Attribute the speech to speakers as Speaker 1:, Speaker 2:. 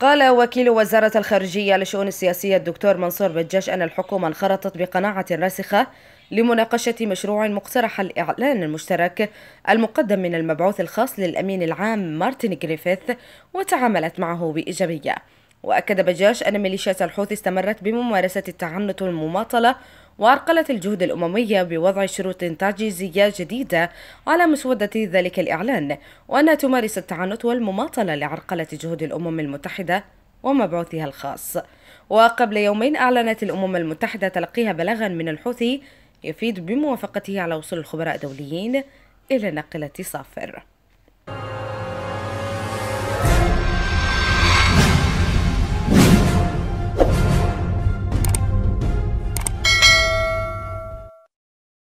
Speaker 1: قال وكيل وزارة الخارجية للشؤون السياسية الدكتور منصور بجاش أن الحكومة انخرطت بقناعة راسخة لمناقشة مشروع مقترح الإعلان المشترك المقدم من المبعوث الخاص للأمين العام مارتن جريفيث وتعاملت معه بإيجابية وأكد بجاش أن ميليشيات الحوثي استمرت بممارسة التعنت والمماطلة وأرقلت الجهود الأممية بوضع شروط تعجيزية جديدة على مسودة ذلك الإعلان وأنها تمارس التعنت والمماطلة لعرقلة جهود الأمم المتحدة ومبعوثها الخاص وقبل يومين أعلنت الأمم المتحدة تلقيها بلاغا من الحوثي يفيد بموافقته على وصول الخبراء الدوليين إلى ناقلة صافر